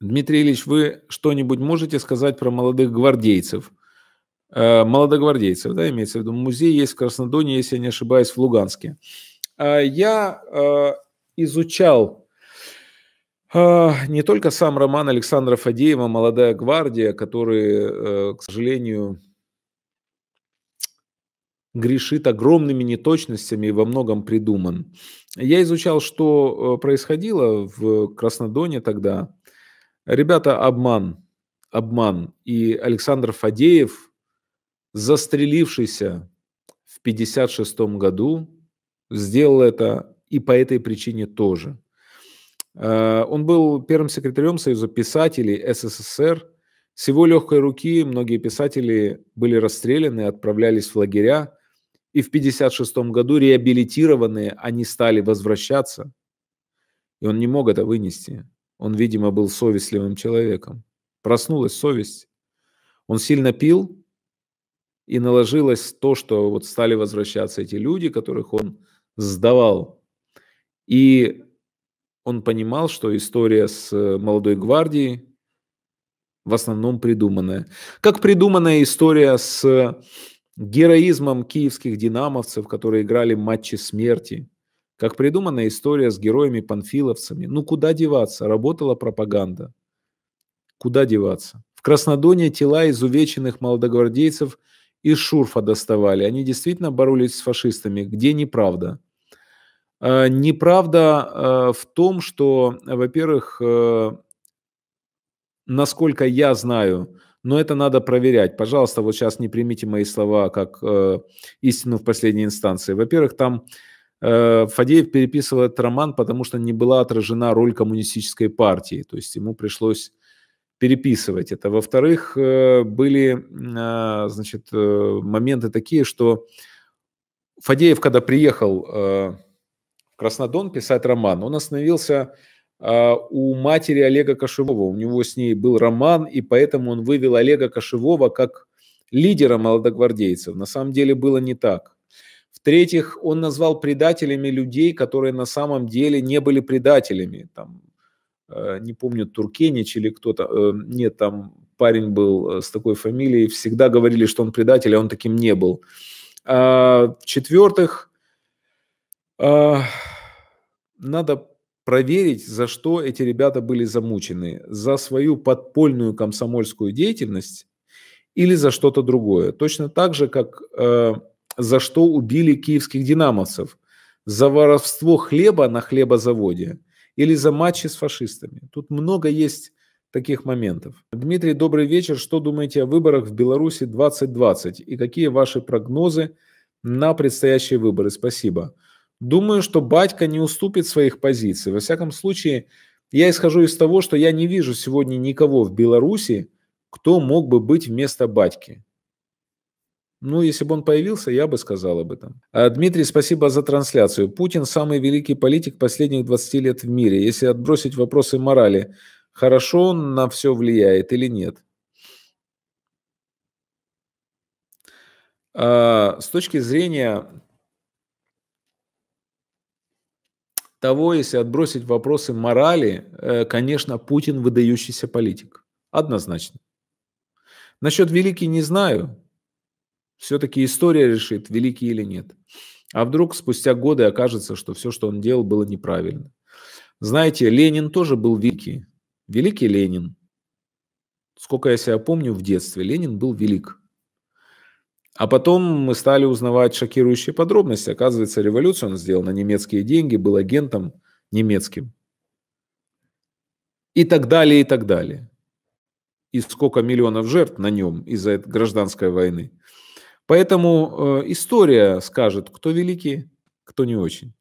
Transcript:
Дмитрий Ильич, вы что-нибудь можете сказать про молодых гвардейцев? Э, молодогвардейцев, да, имеется в виду. Музей есть в Краснодоне, если я не ошибаюсь, в Луганске. А, я э, изучал э, не только сам роман Александра Фадеева «Молодая гвардия», который, к сожалению, грешит огромными неточностями и во многом придуман. Я изучал, что происходило в Краснодоне тогда, Ребята, обман. Обман. И Александр Фадеев, застрелившийся в 1956 году, сделал это и по этой причине тоже. Э, он был первым секретарем Союза писателей СССР. С его легкой руки многие писатели были расстреляны, отправлялись в лагеря. И в 1956 году реабилитированные они стали возвращаться. И он не мог это вынести. Он, видимо, был совестливым человеком. Проснулась совесть. Он сильно пил, и наложилось то, что вот стали возвращаться эти люди, которых он сдавал. И он понимал, что история с э, молодой гвардией в основном придуманная. Как придуманная история с героизмом киевских динамовцев, которые играли матчи смерти – как придумана история с героями-панфиловцами, ну куда деваться, работала пропаганда. Куда деваться? В Краснодоне тела изувеченных молодогвардейцев из шурфа доставали. Они действительно боролись с фашистами. Где неправда? А, неправда а, в том, что, во-первых, э, насколько я знаю, но это надо проверять. Пожалуйста, вот сейчас не примите мои слова как э, истину в последней инстанции. Во-первых, там Э, Фадеев переписывал роман, потому что не была отражена роль коммунистической партии, то есть ему пришлось переписывать это. Во-вторых, э, были э, значит, моменты такие, что Фадеев, когда приехал в Краснодон писать роман, он остановился у матери Олега Кошевого. У него с ней был роман, и поэтому он вывел Олега Кошевого как лидера молодогвардейцев. На самом деле было не так. В-третьих, он назвал предателями людей, которые на самом деле не были предателями. Там, э, не помню, Туркенич или кто-то, э, нет, там парень был э, с такой фамилией, всегда говорили, что он предатель, а он таким не был. А, в-четвертых, а, надо проверить, за что эти ребята были замучены. За свою подпольную комсомольскую деятельность или за что-то другое. Точно так же, как за что убили киевских динамовцев. За воровство хлеба на хлебозаводе или за матчи с фашистами. Тут много есть таких моментов. Дмитрий, добрый вечер. Что думаете о выборах в Беларуси 2020 и какие ваши прогнозы на предстоящие выборы? Спасибо. Думаю, что батька не уступит своих позиций. Во всяком случае, я исхожу из того, что я не вижу сегодня никого в Беларуси, кто мог бы быть вместо батьки. Ну, если бы он появился, я бы сказал об этом. А, Дмитрий, спасибо за трансляцию. Путин – самый великий политик последних 20 лет в мире. Если отбросить вопросы морали, хорошо он на все влияет или нет? А, с точки зрения того, если отбросить вопросы морали, э, конечно, Путин выдающийся политик. Однозначно. Насчет великий не знаю, все-таки история решит, великий или нет. А вдруг спустя годы окажется, что все, что он делал, было неправильно. Знаете, Ленин тоже был великий. Великий Ленин. Сколько я себя помню в детстве, Ленин был велик. А потом мы стали узнавать шокирующие подробности. Оказывается, революцию он сделал на немецкие деньги, был агентом немецким. И так далее, и так далее. И сколько миллионов жертв на нем из-за гражданской войны. Поэтому э, история скажет, кто великий, кто не очень.